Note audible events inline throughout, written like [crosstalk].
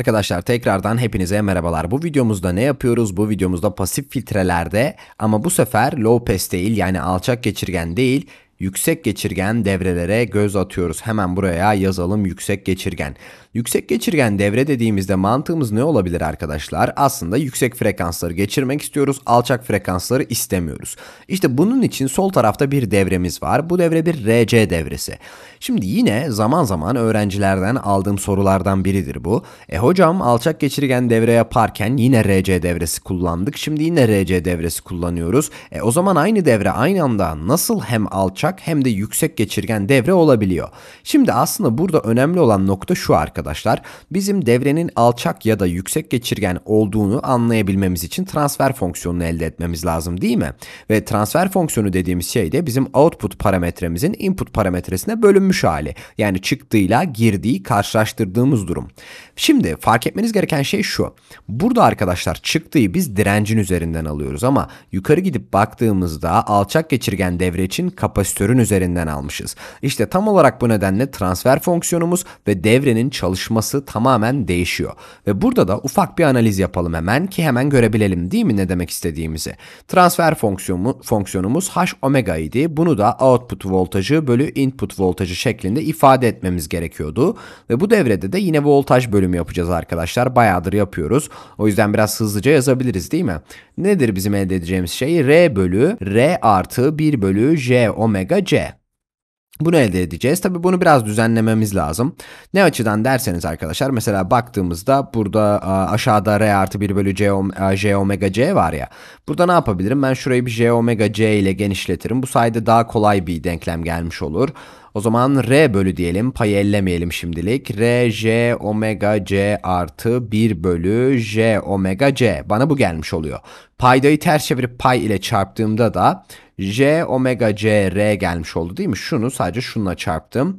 Arkadaşlar tekrardan hepinize merhabalar. Bu videomuzda ne yapıyoruz? Bu videomuzda pasif filtrelerde ama bu sefer low pass değil yani alçak geçirgen değil Yüksek geçirgen devrelere göz atıyoruz. Hemen buraya yazalım yüksek geçirgen. Yüksek geçirgen devre dediğimizde mantığımız ne olabilir arkadaşlar? Aslında yüksek frekansları geçirmek istiyoruz. Alçak frekansları istemiyoruz. İşte bunun için sol tarafta bir devremiz var. Bu devre bir RC devresi. Şimdi yine zaman zaman öğrencilerden aldığım sorulardan biridir bu. E hocam alçak geçirgen devre yaparken yine RC devresi kullandık. Şimdi yine RC devresi kullanıyoruz. E o zaman aynı devre aynı anda nasıl hem alçak kıvrak hem de yüksek geçirgen devre olabiliyor. Şimdi aslında burada önemli olan nokta şu arkadaşlar. Bizim devrenin alçak ya da yüksek geçirgen olduğunu anlayabilmemiz için transfer fonksiyonunu elde etmemiz lazım değil mi? Ve transfer fonksiyonu dediğimiz şey de bizim output parametremizin input parametresine bölünmüş hali. Yani çıktığıyla girdiği karşılaştırdığımız durum. Şimdi fark etmeniz gereken şey şu. Burada arkadaşlar çıktığı biz direncin üzerinden alıyoruz ama yukarı gidip baktığımızda alçak geçirgen devre için kapasite transistörün üzerinden almışız. İşte tam olarak bu nedenle transfer fonksiyonumuz ve devrenin çalışması tamamen değişiyor. Ve burada da ufak bir analiz yapalım hemen ki hemen görebilelim değil mi ne demek istediğimizi. Transfer fonksiyonu, fonksiyonumuz h omega idi. Bunu da output voltajı bölü input voltajı şeklinde ifade etmemiz gerekiyordu. Ve bu devrede de yine voltaj bölümü yapacağız arkadaşlar. Bayağıdır yapıyoruz. O yüzden biraz hızlıca yazabiliriz değil mi? Nedir bizim elde edeceğimiz şey? R bölü R artı 1 bölü J omega omega c. Bunu elde edeceğiz. Tabii bunu biraz düzenlememiz lazım. Ne açıdan derseniz arkadaşlar mesela baktığımızda burada aşağıda R artı 1 bölü C, J omega C var ya. Burada ne yapabilirim? Ben şurayı bir J omega C ile genişletirim. Bu sayede daha kolay bir denklem gelmiş olur. O zaman R bölü diyelim. Payı ellemeyelim şimdilik. R, J, omega, C artı 1 bölü J, omega, C. Bana bu gelmiş oluyor. Paydayı ters çevirip pay ile çarptığımda da J, omega, C, R gelmiş oldu değil mi? Şunu sadece şununla çarptım.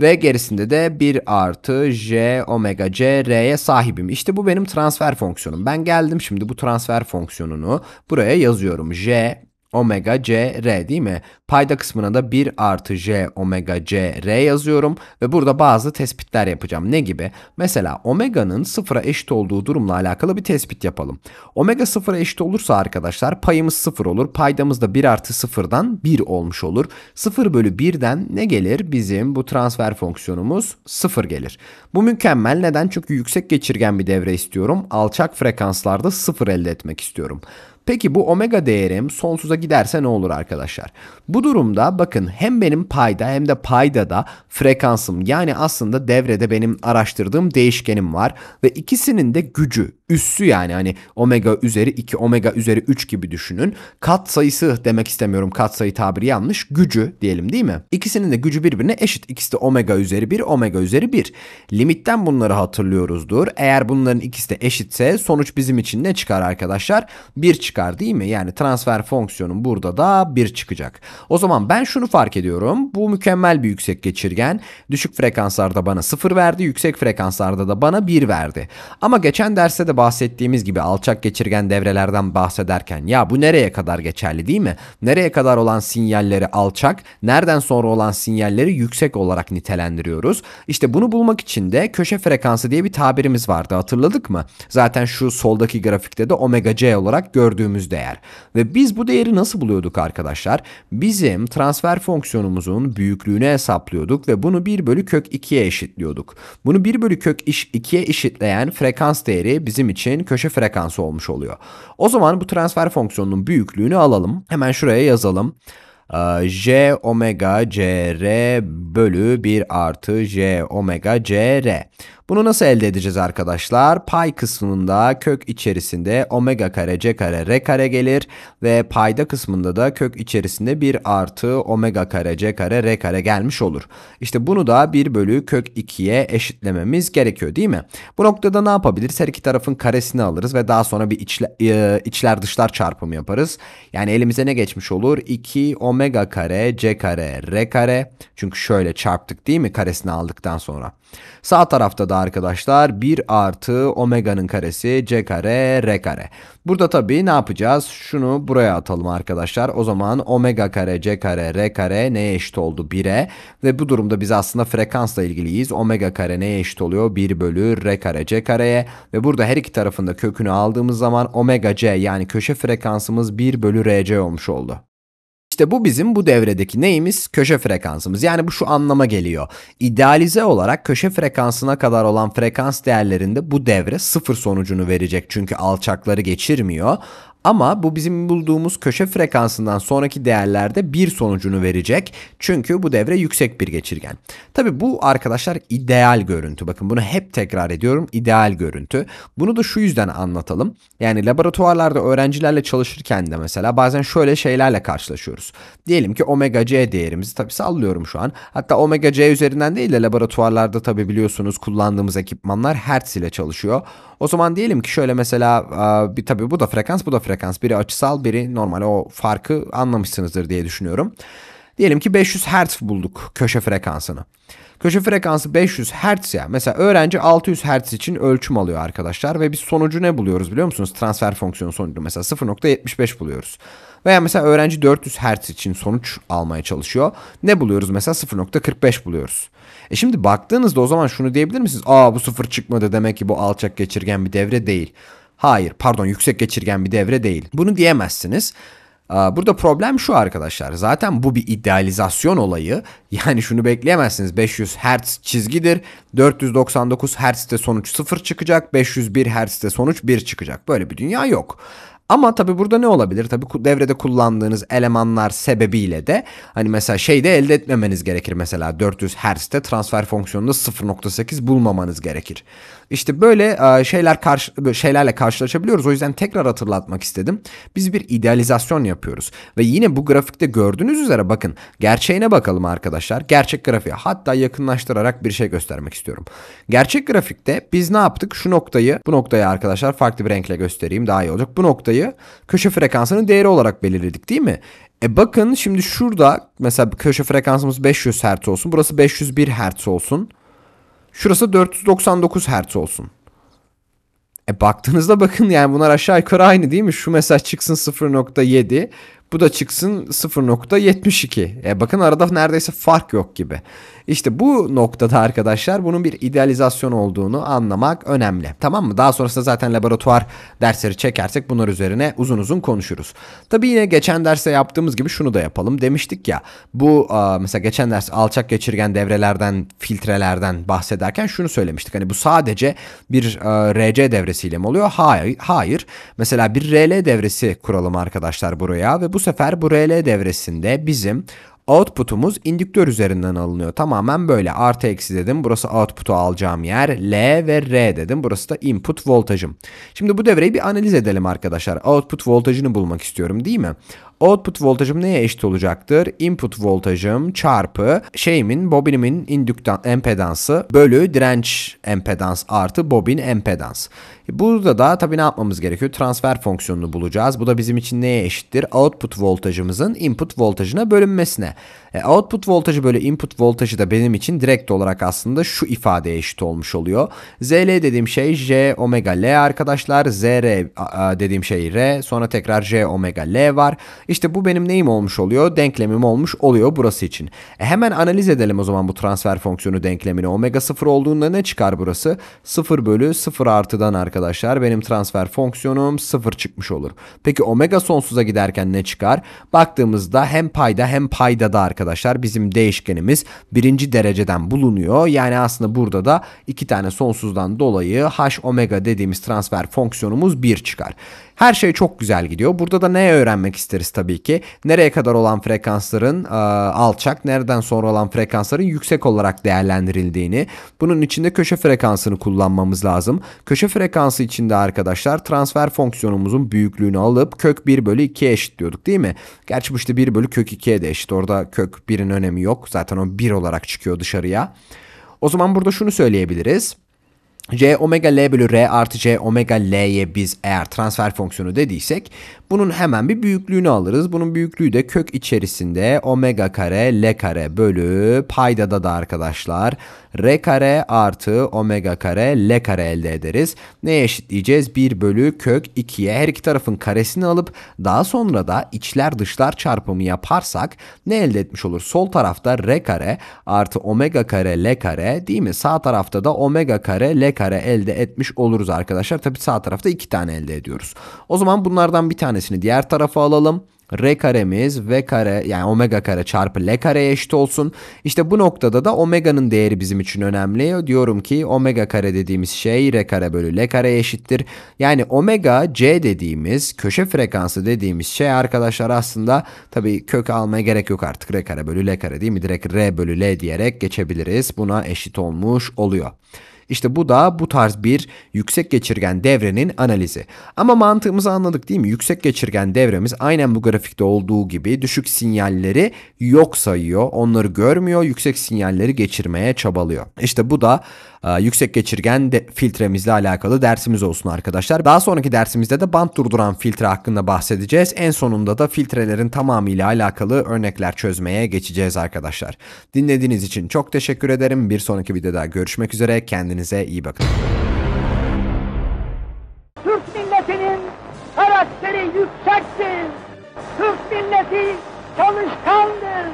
Ve gerisinde de 1 artı J, omega, C, R'ye sahibim. İşte bu benim transfer fonksiyonum. Ben geldim şimdi bu transfer fonksiyonunu buraya yazıyorum. J, omega r değil mi? Payda kısmına da 1 artı j omega cr yazıyorum ve burada bazı tespitler yapacağım. Ne gibi? Mesela omega'nın sıfıra eşit olduğu durumla alakalı bir tespit yapalım. Omega sıfıra eşit olursa arkadaşlar payımız sıfır olur. Paydamız da 1 artı sıfırdan 1 olmuş olur. Sıfır bölü 1'den ne gelir? Bizim bu transfer fonksiyonumuz sıfır gelir. Bu mükemmel. Neden? Çünkü yüksek geçirgen bir devre istiyorum. Alçak frekanslarda sıfır elde etmek istiyorum. Peki bu omega değerim sonsuza giderse ne olur arkadaşlar? Bu durumda bakın hem benim payda hem de payda da frekansım yani aslında devrede benim araştırdığım değişkenim var ve ikisinin de gücü üssü yani hani omega üzeri 2 omega üzeri 3 gibi düşünün. Kat sayısı demek istemiyorum kat sayı tabiri yanlış gücü diyelim değil mi? İkisinin de gücü birbirine eşit. İkisi de omega üzeri 1 omega üzeri 1. Limitten bunları hatırlıyoruzdur. Eğer bunların ikisi de eşitse sonuç bizim için ne çıkar arkadaşlar? 1 çıkar çıkar değil mi? Yani transfer fonksiyonun burada da 1 çıkacak. O zaman ben şunu fark ediyorum. Bu mükemmel bir yüksek geçirgen. Düşük frekanslarda bana 0 verdi. Yüksek frekanslarda da bana 1 verdi. Ama geçen derste de bahsettiğimiz gibi alçak geçirgen devrelerden bahsederken ya bu nereye kadar geçerli değil mi? Nereye kadar olan sinyalleri alçak, nereden sonra olan sinyalleri yüksek olarak nitelendiriyoruz. İşte bunu bulmak için de köşe frekansı diye bir tabirimiz vardı hatırladık mı? Zaten şu soldaki grafikte de omega c olarak gördüğümüz gördüğümüz değer. Ve biz bu değeri nasıl buluyorduk arkadaşlar? Bizim transfer fonksiyonumuzun büyüklüğünü hesaplıyorduk ve bunu 1 bölü kök 2'ye eşitliyorduk. Bunu 1 bölü kök 2'ye eşitleyen frekans değeri bizim için köşe frekansı olmuş oluyor. O zaman bu transfer fonksiyonunun büyüklüğünü alalım. Hemen şuraya yazalım. Ee, j omega CR bölü 1 artı J omega CR. Bunu nasıl elde edeceğiz arkadaşlar? Pay kısmında kök içerisinde omega kare c kare r kare gelir ve payda kısmında da kök içerisinde 1 artı omega kare c kare r kare gelmiş olur. İşte bunu da 1 bölü kök 2'ye eşitlememiz gerekiyor değil mi? Bu noktada ne yapabiliriz? Her iki tarafın karesini alırız ve daha sonra bir içle, e, içler dışlar çarpımı yaparız. Yani elimize ne geçmiş olur? 2 omega kare c kare r kare. Çünkü şöyle çarptık değil mi karesini aldıktan sonra. Sağ tarafta da arkadaşlar 1 artı omega'nın karesi c kare r kare. Burada tabi ne yapacağız? Şunu buraya atalım arkadaşlar. O zaman omega kare c kare r kare neye eşit oldu? 1'e ve bu durumda biz aslında frekansla ilgiliyiz. Omega kare neye eşit oluyor? 1 bölü r kare c kareye ve burada her iki tarafında kökünü aldığımız zaman omega c yani köşe frekansımız 1 bölü rc olmuş oldu. İşte bu bizim bu devredeki neyimiz? Köşe frekansımız. Yani bu şu anlama geliyor. İdealize olarak köşe frekansına kadar olan frekans değerlerinde bu devre sıfır sonucunu verecek. Çünkü alçakları geçirmiyor. Ama bu bizim bulduğumuz köşe frekansından sonraki değerlerde bir sonucunu verecek. Çünkü bu devre yüksek bir geçirgen. Tabi bu arkadaşlar ideal görüntü. Bakın bunu hep tekrar ediyorum. ideal görüntü. Bunu da şu yüzden anlatalım. Yani laboratuvarlarda öğrencilerle çalışırken de mesela bazen şöyle şeylerle karşılaşıyoruz. Diyelim ki omega c değerimizi tabi sallıyorum şu an. Hatta omega c üzerinden değil de laboratuvarlarda tabi biliyorsunuz kullandığımız ekipmanlar hertz ile çalışıyor. O zaman diyelim ki şöyle mesela bir tabi bu da frekans bu da frekans frekans. Biri açısal biri normal. O farkı anlamışsınızdır diye düşünüyorum. Diyelim ki 500 Hz bulduk köşe frekansını. Köşe frekansı 500 Hz ya. Mesela öğrenci 600 Hz için ölçüm alıyor arkadaşlar ve biz sonucu ne buluyoruz biliyor musunuz? Transfer fonksiyonu sonucu mesela 0.75 buluyoruz. Veya mesela öğrenci 400 Hz için sonuç almaya çalışıyor. Ne buluyoruz mesela 0.45 buluyoruz. E şimdi baktığınızda o zaman şunu diyebilir misiniz? Aa bu sıfır çıkmadı demek ki bu alçak geçirgen bir devre değil. Hayır pardon yüksek geçirgen bir devre değil. Bunu diyemezsiniz. Burada problem şu arkadaşlar. Zaten bu bir idealizasyon olayı. [laughs] Yani şunu bekleyemezsiniz. 500 Hz çizgidir. 499 Hz'de sonuç 0 çıkacak. 501 Hz'de sonuç 1 çıkacak. Böyle bir dünya yok. Ama tabi burada ne olabilir? Tabi devrede kullandığınız elemanlar sebebiyle de hani mesela şeyde elde etmemeniz gerekir. Mesela 400 Hz'de transfer fonksiyonunda 0.8 bulmamanız gerekir. İşte böyle e, şeyler karşı şeylerle karşılaşabiliyoruz. O yüzden tekrar hatırlatmak istedim. Biz bir idealizasyon yapıyoruz ve yine bu grafikte gördüğünüz üzere bakın gerçeğine bakalım arkadaşlar. Gerçek grafiğe hatta yakınlaştırarak bir şey göstermek istiyorum. Gerçek grafikte biz ne yaptık? Şu noktayı, bu noktayı arkadaşlar farklı bir renkle göstereyim daha iyi olacak. Bu noktayı köşe frekansının değeri olarak belirledik değil mi? E bakın şimdi şurada mesela köşe frekansımız 500 Hz olsun. Burası 501 Hz olsun. Şurası 499 Hz olsun. E baktığınızda bakın yani bunlar aşağı yukarı aynı değil mi? Şu mesela çıksın 0.7. Bu da çıksın 0.72. E bakın arada neredeyse fark yok gibi. İşte bu noktada arkadaşlar bunun bir idealizasyon olduğunu anlamak önemli. Tamam mı? Daha sonrasında zaten laboratuvar dersleri çekersek bunlar üzerine uzun uzun konuşuruz. Tabi yine geçen derste yaptığımız gibi şunu da yapalım demiştik ya. Bu mesela geçen ders alçak geçirgen devrelerden, filtrelerden bahsederken şunu söylemiştik. Hani bu sadece bir RC devresiyle mi oluyor? Hayır. Hayır. Mesela bir RL devresi kuralım arkadaşlar buraya ve bu sefer bu RL devresinde bizim output'umuz indüktör üzerinden alınıyor. Tamamen böyle artı eksi dedim. Burası output'u alacağım yer. L ve R dedim. Burası da input voltajım. Şimdi bu devreyi bir analiz edelim arkadaşlar. Output voltajını bulmak istiyorum değil mi? Output voltajım neye eşit olacaktır? Input voltajım çarpı şeyimin bobinimin indüktan empedansı bölü direnç empedans artı bobin empedans. Burada da tabii ne yapmamız gerekiyor? Transfer fonksiyonunu bulacağız. Bu da bizim için neye eşittir? Output voltajımızın input voltajına bölünmesine. E, output voltajı böyle input voltajı da benim için direkt olarak aslında şu ifadeye eşit olmuş oluyor. ZL dediğim şey J omega L arkadaşlar. ZR dediğim şey R. Sonra tekrar J omega L var. İşte bu benim neyim olmuş oluyor? Denklemim olmuş oluyor burası için. E, hemen analiz edelim o zaman bu transfer fonksiyonu denklemini. Omega 0 olduğunda ne çıkar burası? 0 bölü 0 artıdan arkadaşlar benim transfer fonksiyonum 0 çıkmış olur. Peki omega sonsuza giderken ne çıkar? Baktığımızda hem payda hem payda da arkadaşlar arkadaşlar bizim değişkenimiz birinci dereceden bulunuyor. Yani aslında burada da iki tane sonsuzdan dolayı h omega dediğimiz transfer fonksiyonumuz 1 çıkar. Her şey çok güzel gidiyor. Burada da ne öğrenmek isteriz tabii ki? Nereye kadar olan frekansların e, alçak, nereden sonra olan frekansların yüksek olarak değerlendirildiğini. Bunun içinde köşe frekansını kullanmamız lazım. Köşe frekansı içinde arkadaşlar transfer fonksiyonumuzun büyüklüğünü alıp kök 1 bölü 2'ye eşitliyorduk değil mi? Gerçi bu işte 1 bölü kök 2'ye de eşit. Orada kök 1'in önemi yok. Zaten o 1 olarak çıkıyor dışarıya. O zaman burada şunu söyleyebiliriz. C omega L bölü R artı C omega L'ye biz eğer transfer fonksiyonu dediysek bunun hemen bir büyüklüğünü alırız. Bunun büyüklüğü de kök içerisinde omega kare L kare bölü payda da arkadaşlar R kare artı omega kare L kare elde ederiz. Neye eşitleyeceğiz? 1 bölü kök 2'ye her iki tarafın karesini alıp daha sonra da içler dışlar çarpımı yaparsak ne elde etmiş olur? Sol tarafta R kare artı omega kare L kare değil mi? Sağ tarafta da omega kare L kare elde etmiş oluruz arkadaşlar. Tabi sağ tarafta iki tane elde ediyoruz. O zaman bunlardan bir tanesini diğer tarafa alalım r karemiz v kare yani omega kare çarpı l kareye eşit olsun. İşte bu noktada da omega'nın değeri bizim için önemli. Diyorum ki omega kare dediğimiz şey r kare bölü l kareye eşittir. Yani omega c dediğimiz köşe frekansı dediğimiz şey arkadaşlar aslında tabii kök almaya gerek yok artık r kare bölü l kare değil mi? Direkt r bölü l diyerek geçebiliriz. Buna eşit olmuş oluyor. İşte bu da bu tarz bir yüksek geçirgen devrenin analizi. Ama mantığımızı anladık değil mi? Yüksek geçirgen devremiz aynen bu grafikte olduğu gibi düşük sinyalleri yok sayıyor. Onları görmüyor. Yüksek sinyalleri geçirmeye çabalıyor. İşte bu da e, yüksek geçirgen de, filtremizle alakalı dersimiz olsun arkadaşlar. Daha sonraki dersimizde de bant durduran filtre hakkında bahsedeceğiz. En sonunda da filtrelerin tamamıyla alakalı örnekler çözmeye geçeceğiz arkadaşlar. Dinlediğiniz için çok teşekkür ederim. Bir sonraki videoda görüşmek üzere. Kendinize Kendinize iyi bakın. Türk milletinin karakteri yüksektir. Türk milleti çalışkandır.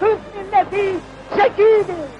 Türk milleti zekidir.